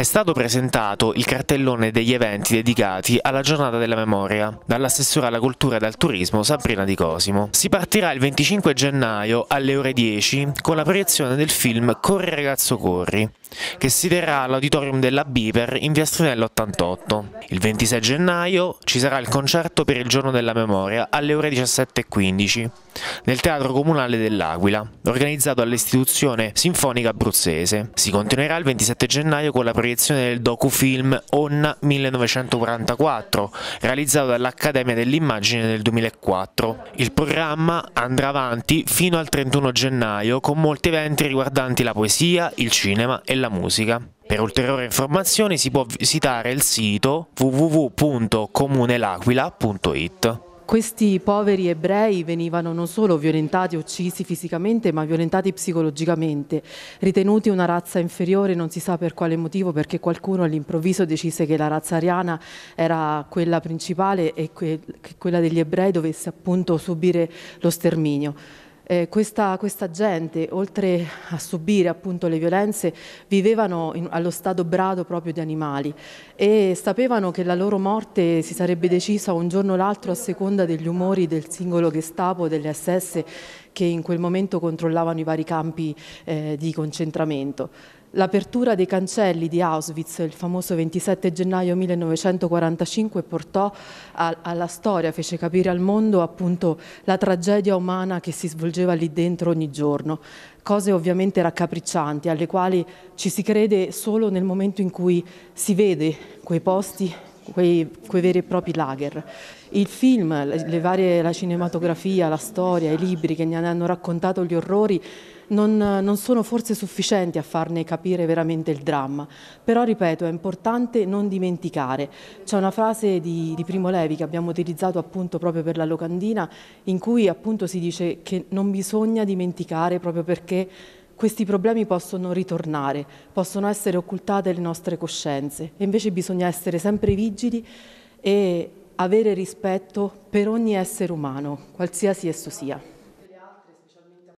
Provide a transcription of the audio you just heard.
È stato presentato il cartellone degli eventi dedicati alla giornata della memoria dall'assessore alla cultura e al turismo Sabrina Di Cosimo. Si partirà il 25 gennaio alle ore 10 con la proiezione del film Corri ragazzo corri, che si terrà all'auditorium della Biper in via Strinello 88. Il 26 gennaio ci sarà il concerto per il giorno della memoria alle ore 17.15 nel Teatro Comunale dell'Aquila, organizzato all'Istituzione Sinfonica Abruzzese. Si continuerà il 27 gennaio con la proiezione proiezione del docufilm Onna 1944, realizzato dall'Accademia dell'Immagine nel 2004. Il programma andrà avanti fino al 31 gennaio con molti eventi riguardanti la poesia, il cinema e la musica. Per ulteriori informazioni si può visitare il sito www.comunelaquila.it. Questi poveri ebrei venivano non solo violentati, uccisi fisicamente, ma violentati psicologicamente, ritenuti una razza inferiore, non si sa per quale motivo, perché qualcuno all'improvviso decise che la razza ariana era quella principale e que che quella degli ebrei dovesse appunto subire lo sterminio eh, questa, questa, gente, oltre a subire appunto le violenze, vivevano in, allo stato brado proprio di animali e sapevano che la loro morte si sarebbe decisa un giorno o l'altro a seconda degli umori del singolo Gestapo, delle SS che in quel momento controllavano i vari campi eh, di concentramento. L'apertura dei cancelli di Auschwitz il famoso 27 gennaio 1945 portò a, alla storia, fece capire al mondo appunto la tragedia umana che si svolgeva lì dentro ogni giorno, cose ovviamente raccapriccianti alle quali ci si crede solo nel momento in cui si vede quei posti quei, quei veri e propri lager. Il film, varie, la cinematografia, la storia, i libri che ne hanno raccontato gli orrori non, non, sono forse sufficienti a farne capire veramente il dramma. Però, ripeto, è importante non dimenticare. C'è una frase di, di, Primo Levi che abbiamo utilizzato appunto proprio per la locandina, in cui appunto si dice che non bisogna dimenticare proprio perché questi problemi possono ritornare, possono essere occultate le nostre coscienze e invece bisogna essere sempre vigili e avere rispetto per ogni essere umano, qualsiasi esso sia.